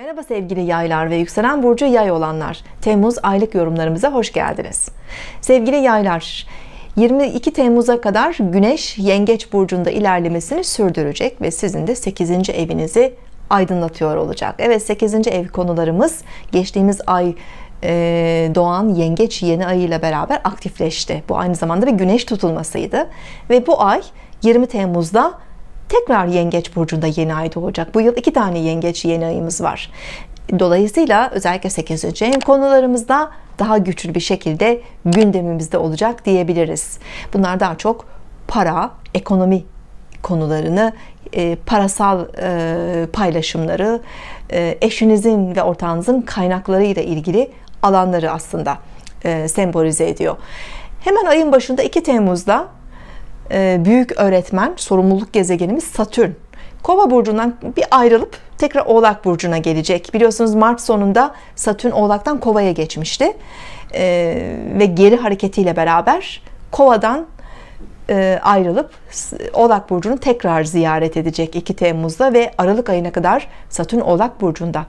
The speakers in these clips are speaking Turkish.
Merhaba sevgili yaylar ve yükselen burcu yay olanlar. Temmuz aylık yorumlarımıza hoş geldiniz. Sevgili yaylar, 22 Temmuz'a kadar Güneş Yengeç burcunda ilerlemesini sürdürecek ve sizin de 8. evinizi aydınlatıyor olacak. Evet 8. ev konularımız geçtiğimiz ay e, doğan yengeç yeni ayı ile beraber aktifleşti. Bu aynı zamanda bir güneş tutulmasıydı ve bu ay 20 Temmuz'da tekrar Yengeç Burcu'nda yeni ay doğacak. Bu yıl iki tane Yengeç yeni ayımız var. Dolayısıyla özellikle 8. ev konularımızda daha güçlü bir şekilde gündemimizde olacak diyebiliriz. Bunlar daha çok para, ekonomi konularını, e, parasal e, paylaşımları, e, eşinizin ve ortağınızın kaynaklarıyla ilgili alanları aslında sembolize ediyor. Hemen ayın başında 2 Temmuz'da e, büyük öğretmen, sorumluluk gezegenimiz Satürn. Kova burcundan bir ayrılıp tekrar Oğlak burcuna gelecek. Biliyorsunuz Mart sonunda Satürn Oğlak'tan Kova'ya geçmişti. Ee, ve geri hareketiyle beraber Kova'dan e, ayrılıp Oğlak burcunu tekrar ziyaret edecek 2 Temmuz'da ve Aralık ayına kadar Satürn Oğlak burcunda.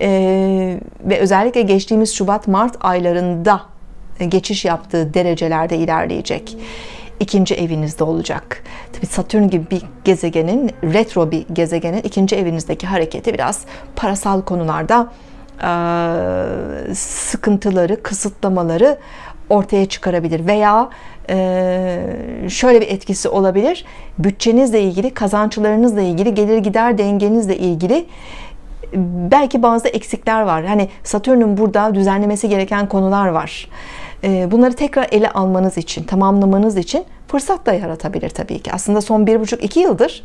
Ee, ve özellikle geçtiğimiz Şubat Mart aylarında e, geçiş yaptığı derecelerde ilerleyecek. Hmm ikinci evinizde olacak. Tabi Satürn gibi bir gezegenin, retro bir gezegenin ikinci evinizdeki hareketi biraz parasal konularda e, sıkıntıları, kısıtlamaları ortaya çıkarabilir veya e, şöyle bir etkisi olabilir. Bütçenizle ilgili, kazançlarınızla ilgili, gelir gider dengenizle ilgili belki bazı eksikler var. Hani Satürn'ün burada düzenlemesi gereken konular var. Ee, bunları tekrar ele almanız için, tamamlamanız için fırsat da yaratabilir tabii ki. Aslında son bir buçuk iki yıldır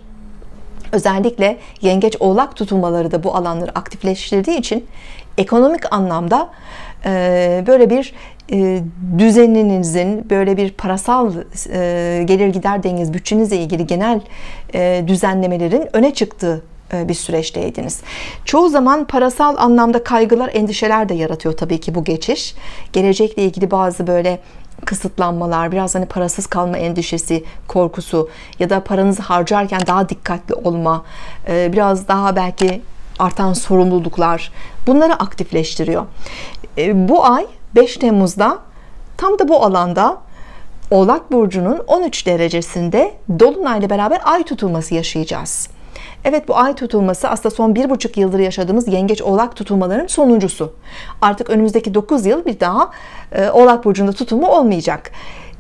özellikle yengeç oğlak tutulmaları da bu alanları aktifleştirdiği için ekonomik anlamda e, böyle bir e, düzeninizin böyle bir parasal e, gelir gider deniz bütçenizle ilgili genel düzenlemelerin öne çıktığı e, bir süreçteydiniz. Çoğu zaman parasal anlamda kaygılar, endişeler de yaratıyor tabii ki bu geçiş. Gelecekle ilgili bazı böyle kısıtlanmalar, biraz hani parasız kalma endişesi, korkusu ya da paranızı harcarken daha dikkatli olma, e, biraz daha belki artan sorumluluklar bunları aktifleştiriyor. E, bu ay 5 Temmuz'da tam da bu alanda Oğlak Burcu'nun 13 derecesinde Dolunay'la beraber ay tutulması yaşayacağız. Evet bu ay tutulması aslında son bir buçuk yıldır yaşadığımız yengeç oğlak tutulmaların sonuncusu. Artık önümüzdeki 9 yıl bir daha e, oğlak burcunda tutulma olmayacak.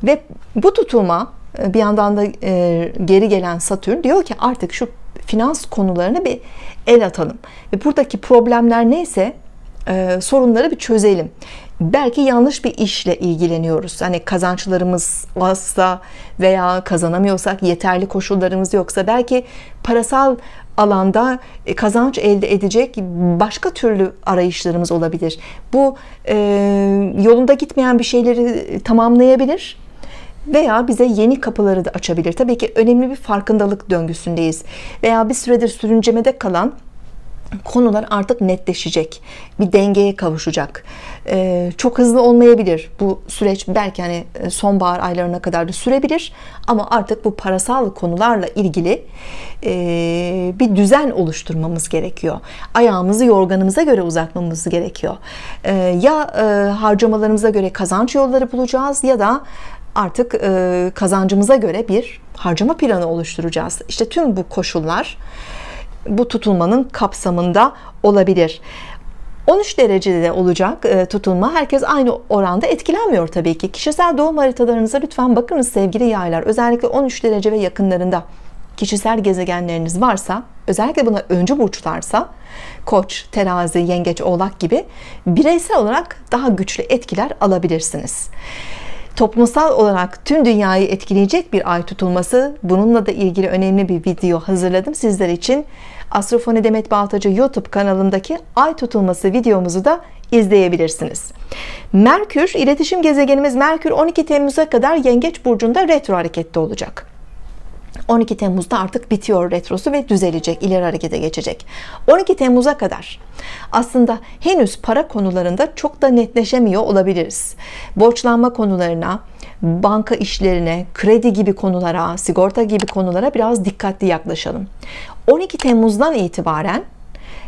Ve bu tutulma e, bir yandan da e, geri gelen Satürn diyor ki artık şu finans konularına bir el atalım. Ve buradaki problemler neyse e, sorunları bir çözelim belki yanlış bir işle ilgileniyoruz. Hani kazançlarımız azsa veya kazanamıyorsak, yeterli koşullarımız yoksa belki parasal alanda e, kazanç elde edecek başka türlü arayışlarımız olabilir. Bu e, yolunda gitmeyen bir şeyleri tamamlayabilir veya bize yeni kapıları da açabilir. Tabii ki önemli bir farkındalık döngüsündeyiz. Veya bir süredir sürüncemede kalan konular artık netleşecek. Bir dengeye kavuşacak. Ee, çok hızlı olmayabilir bu süreç. Belki hani e, sonbahar aylarına kadar da sürebilir. Ama artık bu parasal konularla ilgili e, bir düzen oluşturmamız gerekiyor. Ayağımızı yorganımıza göre uzatmamız gerekiyor. Ee, ya e, harcamalarımıza göre kazanç yolları bulacağız ya da artık e, kazancımıza göre bir harcama planı oluşturacağız. İşte tüm bu koşullar bu tutulmanın kapsamında olabilir. 13 derecede olacak e, tutulma. Herkes aynı oranda etkilenmiyor tabii ki. Kişisel doğum haritalarınıza lütfen bakınız sevgili yaylar. Özellikle 13 derece ve yakınlarında kişisel gezegenleriniz varsa, özellikle buna öncü burçlarsa, koç, terazi, yengeç, oğlak gibi bireysel olarak daha güçlü etkiler alabilirsiniz. Toplumsal olarak tüm dünyayı etkileyecek bir ay tutulması. Bununla da ilgili önemli bir video hazırladım sizler için. Astrofoni Demet Baltacı YouTube kanalındaki ay tutulması videomuzu da izleyebilirsiniz. Merkür, iletişim gezegenimiz Merkür 12 Temmuz'a kadar Yengeç Burcu'nda retro harekette olacak. 12 Temmuz'da artık bitiyor retrosu ve düzelecek, ileri harekete geçecek. 12 Temmuz'a kadar aslında henüz para konularında çok da netleşemiyor olabiliriz. Borçlanma konularına, banka işlerine, kredi gibi konulara, sigorta gibi konulara biraz dikkatli yaklaşalım. 12 Temmuz'dan itibaren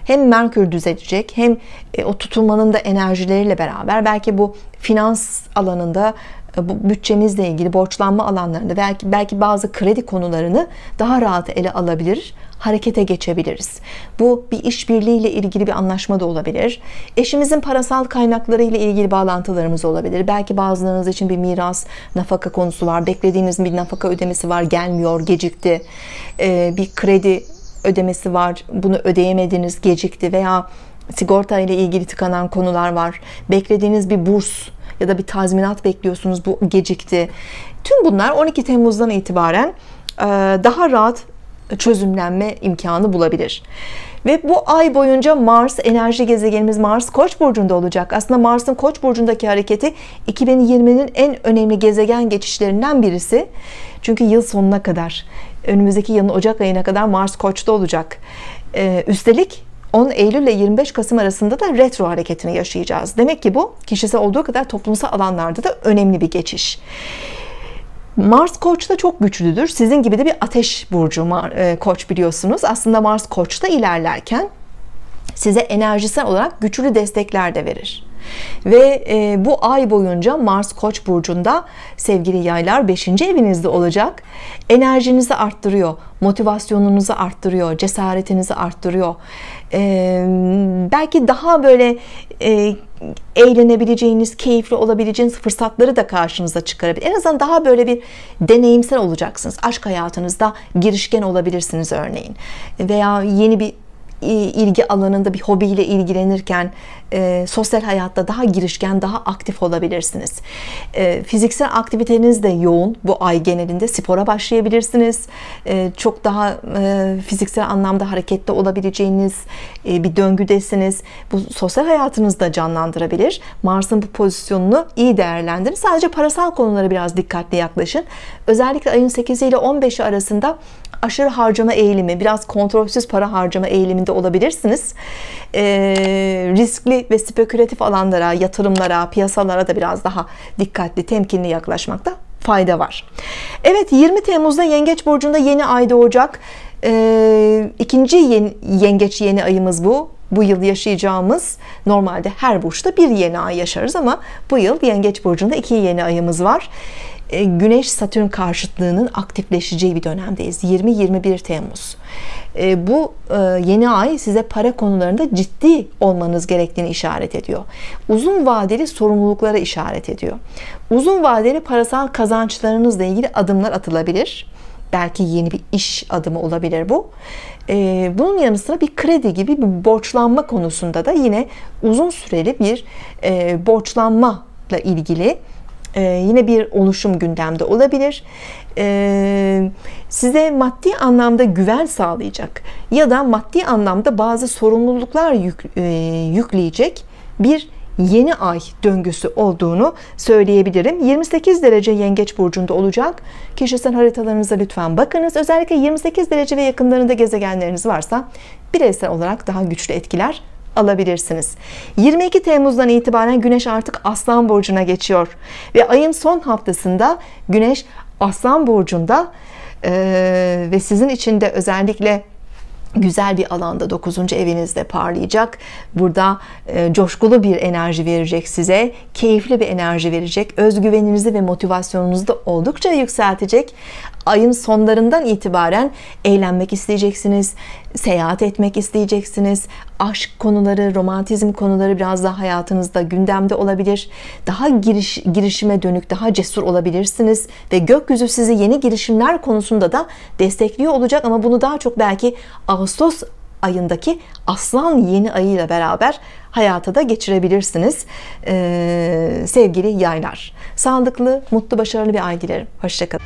hem Merkür düzelecek hem e, o tutulmanın da enerjileriyle beraber belki bu finans alanında e, bu bütçemizle ilgili borçlanma alanlarında belki belki bazı kredi konularını daha rahat ele alabilir, harekete geçebiliriz. Bu bir işbirliğiyle ilgili bir anlaşma da olabilir. Eşimizin parasal kaynakları ile ilgili bağlantılarımız olabilir. Belki bazılarınız için bir miras, nafaka konusu var. Beklediğiniz bir nafaka ödemesi var, gelmiyor, gecikti. Ee, bir kredi ödemesi var. Bunu ödeyemediniz, gecikti veya sigorta ile ilgili tıkanan konular var. Beklediğiniz bir burs ya da bir tazminat bekliyorsunuz. Bu gecikti. Tüm bunlar 12 Temmuz'dan itibaren e, daha rahat çözümlenme imkanı bulabilir. Ve bu ay boyunca Mars enerji gezegenimiz Mars Koç burcunda olacak. Aslında Mars'ın Koç burcundaki hareketi 2020'nin en önemli gezegen geçişlerinden birisi. Çünkü yıl sonuna kadar önümüzdeki yılın Ocak ayına kadar Mars Koç'ta olacak. Ee, üstelik 10 Eylül ile 25 Kasım arasında da retro hareketini yaşayacağız. Demek ki bu kişisel olduğu kadar toplumsal alanlarda da önemli bir geçiş. Mars Koç'ta çok güçlüdür. Sizin gibi de bir ateş burcu e, Koç biliyorsunuz. Aslında Mars Koç'ta ilerlerken size enerjisel olarak güçlü destekler de verir. Ve e, bu ay boyunca Mars Koç burcunda sevgili Yaylar 5. evinizde olacak. Enerjinizi arttırıyor, motivasyonunuzu arttırıyor, cesaretinizi arttırıyor. E, belki daha böyle e, eğlenebileceğiniz, keyifli olabileceğiniz fırsatları da karşınıza çıkarabilir. En azından daha böyle bir deneyimsel olacaksınız. Aşk hayatınızda girişken olabilirsiniz örneğin. Veya yeni bir ilgi alanında bir hobiyle ilgilenirken e, sosyal hayatta daha girişken, daha aktif olabilirsiniz. E, fiziksel aktiviteniz de yoğun. Bu ay genelinde spora başlayabilirsiniz. E, çok daha e, fiziksel anlamda hareketli olabileceğiniz e, bir döngüdesiniz. Bu sosyal hayatınızı da canlandırabilir. Mars'ın bu pozisyonunu iyi değerlendirin. Sadece parasal konulara biraz dikkatli yaklaşın. Özellikle ayın 8 ile 15'i arasında aşırı harcama eğilimi, biraz kontrolsüz para harcama eğiliminde de olabilirsiniz. E, riskli ve spekülatif alanlara, yatırımlara, piyasalara da biraz daha dikkatli, temkinli yaklaşmakta fayda var. Evet 20 Temmuz'da Yengeç Burcu'nda yeni ay doğacak. E, ikinci yeni, Yengeç yeni ayımız bu bu yıl yaşayacağımız normalde her burçta bir yeni ay yaşarız ama bu yıl yengeç burcunda iki yeni ayımız var e, Güneş Satürn karşıtlığının aktifleşeceği bir dönemdeyiz. 20-21 Temmuz. E, bu e, yeni ay size para konularında ciddi olmanız gerektiğini işaret ediyor. Uzun vadeli sorumluluklara işaret ediyor. Uzun vadeli parasal kazançlarınızla ilgili adımlar atılabilir. Belki yeni bir iş adımı olabilir bu. Bunun yanı sıra bir kredi gibi bir borçlanma konusunda da yine uzun süreli bir borçlanma ile ilgili ee, yine bir oluşum gündemde olabilir. Ee, size maddi anlamda güven sağlayacak ya da maddi anlamda bazı sorumluluklar yük, e, yükleyecek bir yeni ay döngüsü olduğunu söyleyebilirim. 28 derece yengeç burcunda olacak. Kişisel haritalarınıza lütfen bakınız. Özellikle 28 derece ve yakınlarında gezegenleriniz varsa bireysel olarak daha güçlü etkiler alabilirsiniz. 22 Temmuz'dan itibaren Güneş artık Aslan burcuna geçiyor ve ayın son haftasında Güneş Aslan burcunda e, ve sizin için de özellikle güzel bir alanda 9. evinizde parlayacak. Burada e, coşkulu bir enerji verecek size. Keyifli bir enerji verecek. Özgüveninizi ve motivasyonunuzu da oldukça yükseltecek ayın sonlarından itibaren eğlenmek isteyeceksiniz, seyahat etmek isteyeceksiniz. Aşk konuları, romantizm konuları biraz daha hayatınızda gündemde olabilir. Daha giriş, girişime dönük, daha cesur olabilirsiniz ve gökyüzü sizi yeni girişimler konusunda da destekliyor olacak ama bunu daha çok belki Ağustos ayındaki aslan yeni ayıyla beraber hayata da geçirebilirsiniz. Ee, sevgili yaylar. Sağlıklı, mutlu, başarılı bir ay dilerim. Hoşçakalın.